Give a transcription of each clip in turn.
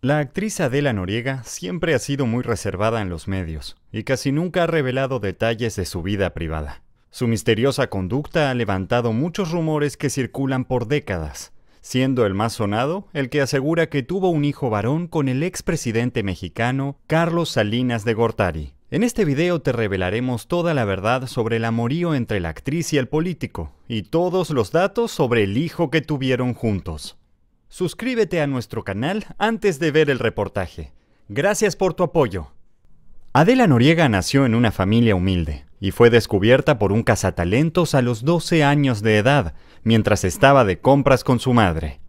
La actriz Adela Noriega siempre ha sido muy reservada en los medios y casi nunca ha revelado detalles de su vida privada. Su misteriosa conducta ha levantado muchos rumores que circulan por décadas, siendo el más sonado el que asegura que tuvo un hijo varón con el expresidente mexicano Carlos Salinas de Gortari. En este video te revelaremos toda la verdad sobre el amorío entre la actriz y el político, y todos los datos sobre el hijo que tuvieron juntos. Suscríbete a nuestro canal antes de ver el reportaje. Gracias por tu apoyo. Adela Noriega nació en una familia humilde y fue descubierta por un cazatalentos a los 12 años de edad, mientras estaba de compras con su madre.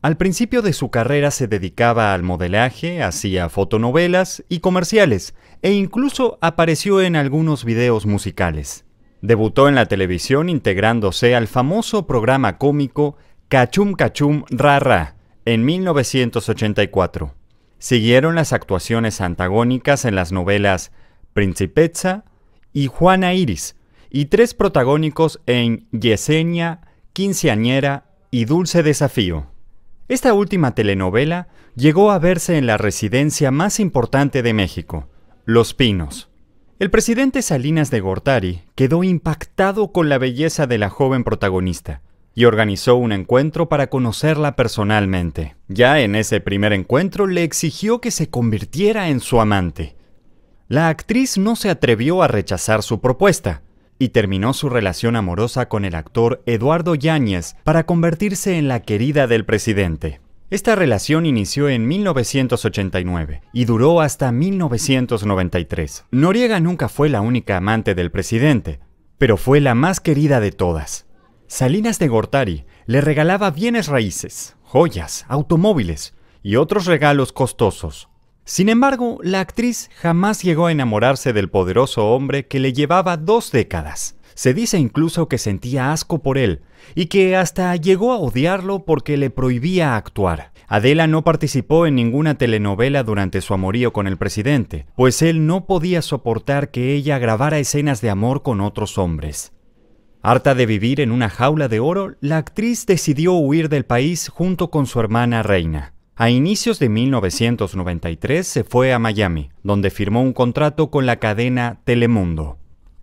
Al principio de su carrera se dedicaba al modelaje, hacía fotonovelas y comerciales, e incluso apareció en algunos videos musicales. Debutó en la televisión integrándose al famoso programa cómico Cachum Cachum Rara en 1984. Siguieron las actuaciones antagónicas en las novelas Principeza y Juana Iris, y tres protagónicos en Yesenia, Quinceañera y Dulce Desafío. Esta última telenovela llegó a verse en la residencia más importante de México, Los Pinos. El presidente Salinas de Gortari quedó impactado con la belleza de la joven protagonista y organizó un encuentro para conocerla personalmente. Ya en ese primer encuentro le exigió que se convirtiera en su amante. La actriz no se atrevió a rechazar su propuesta y terminó su relación amorosa con el actor Eduardo Yáñez para convertirse en la querida del presidente. Esta relación inició en 1989 y duró hasta 1993. Noriega nunca fue la única amante del presidente, pero fue la más querida de todas. Salinas de Gortari le regalaba bienes raíces, joyas, automóviles y otros regalos costosos. Sin embargo, la actriz jamás llegó a enamorarse del poderoso hombre que le llevaba dos décadas. Se dice incluso que sentía asco por él y que hasta llegó a odiarlo porque le prohibía actuar. Adela no participó en ninguna telenovela durante su amorío con el presidente, pues él no podía soportar que ella grabara escenas de amor con otros hombres. Harta de vivir en una jaula de oro, la actriz decidió huir del país junto con su hermana Reina. A inicios de 1993 se fue a Miami, donde firmó un contrato con la cadena Telemundo.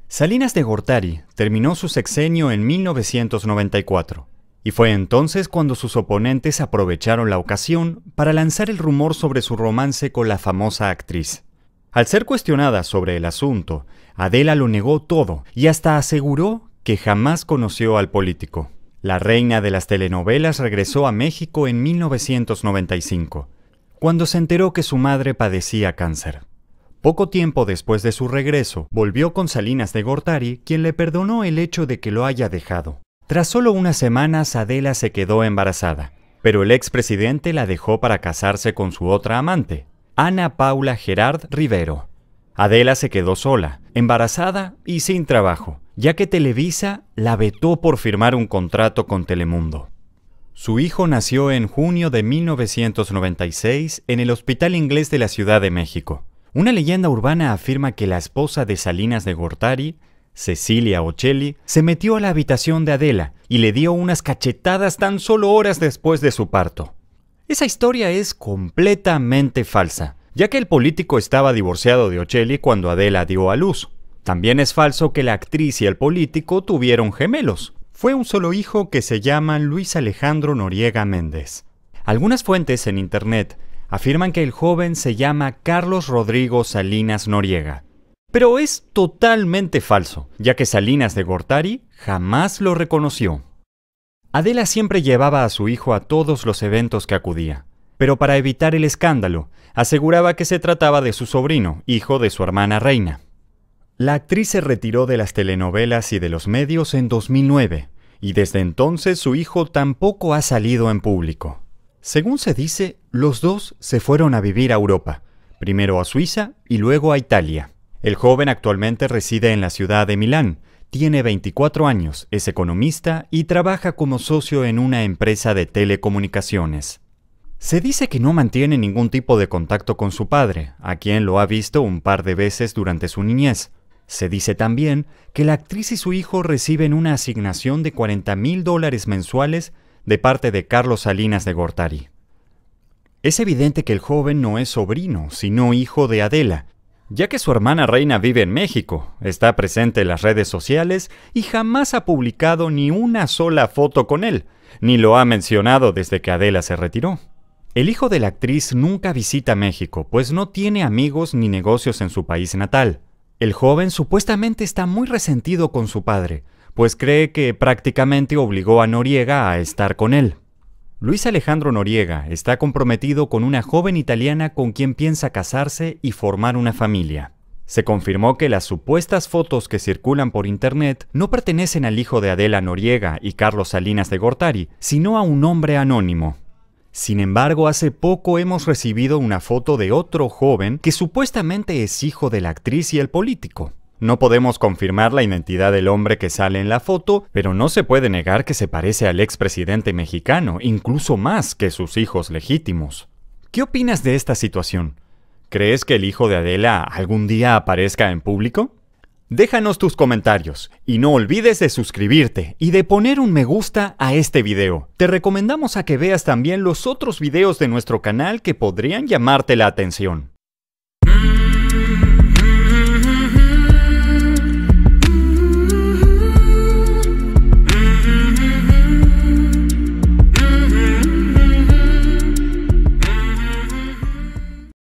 Salinas de Gortari terminó su sexenio en 1994, y fue entonces cuando sus oponentes aprovecharon la ocasión para lanzar el rumor sobre su romance con la famosa actriz. Al ser cuestionada sobre el asunto, Adela lo negó todo y hasta aseguró que jamás conoció al político. La reina de las telenovelas regresó a México en 1995, cuando se enteró que su madre padecía cáncer. Poco tiempo después de su regreso, volvió con Salinas de Gortari, quien le perdonó el hecho de que lo haya dejado. Tras solo unas semanas, Adela se quedó embarazada, pero el expresidente la dejó para casarse con su otra amante, Ana Paula Gerard Rivero. Adela se quedó sola, embarazada y sin trabajo ya que Televisa la vetó por firmar un contrato con Telemundo. Su hijo nació en junio de 1996 en el Hospital Inglés de la Ciudad de México. Una leyenda urbana afirma que la esposa de Salinas de Gortari, Cecilia Ocelli, se metió a la habitación de Adela y le dio unas cachetadas tan solo horas después de su parto. Esa historia es completamente falsa, ya que el político estaba divorciado de Ocelli cuando Adela dio a luz. También es falso que la actriz y el político tuvieron gemelos. Fue un solo hijo que se llama Luis Alejandro Noriega Méndez. Algunas fuentes en Internet afirman que el joven se llama Carlos Rodrigo Salinas Noriega. Pero es totalmente falso, ya que Salinas de Gortari jamás lo reconoció. Adela siempre llevaba a su hijo a todos los eventos que acudía, pero para evitar el escándalo, aseguraba que se trataba de su sobrino, hijo de su hermana reina. La actriz se retiró de las telenovelas y de los medios en 2009, y desde entonces su hijo tampoco ha salido en público. Según se dice, los dos se fueron a vivir a Europa, primero a Suiza y luego a Italia. El joven actualmente reside en la ciudad de Milán, tiene 24 años, es economista y trabaja como socio en una empresa de telecomunicaciones. Se dice que no mantiene ningún tipo de contacto con su padre, a quien lo ha visto un par de veces durante su niñez, se dice también que la actriz y su hijo reciben una asignación de 40 mil dólares mensuales de parte de Carlos Salinas de Gortari. Es evidente que el joven no es sobrino, sino hijo de Adela, ya que su hermana reina vive en México, está presente en las redes sociales y jamás ha publicado ni una sola foto con él, ni lo ha mencionado desde que Adela se retiró. El hijo de la actriz nunca visita México, pues no tiene amigos ni negocios en su país natal. El joven supuestamente está muy resentido con su padre, pues cree que prácticamente obligó a Noriega a estar con él. Luis Alejandro Noriega está comprometido con una joven italiana con quien piensa casarse y formar una familia. Se confirmó que las supuestas fotos que circulan por internet no pertenecen al hijo de Adela Noriega y Carlos Salinas de Gortari, sino a un hombre anónimo. Sin embargo, hace poco hemos recibido una foto de otro joven que supuestamente es hijo de la actriz y el político. No podemos confirmar la identidad del hombre que sale en la foto, pero no se puede negar que se parece al expresidente mexicano, incluso más que sus hijos legítimos. ¿Qué opinas de esta situación? ¿Crees que el hijo de Adela algún día aparezca en público? Déjanos tus comentarios y no olvides de suscribirte y de poner un me gusta a este video. Te recomendamos a que veas también los otros videos de nuestro canal que podrían llamarte la atención.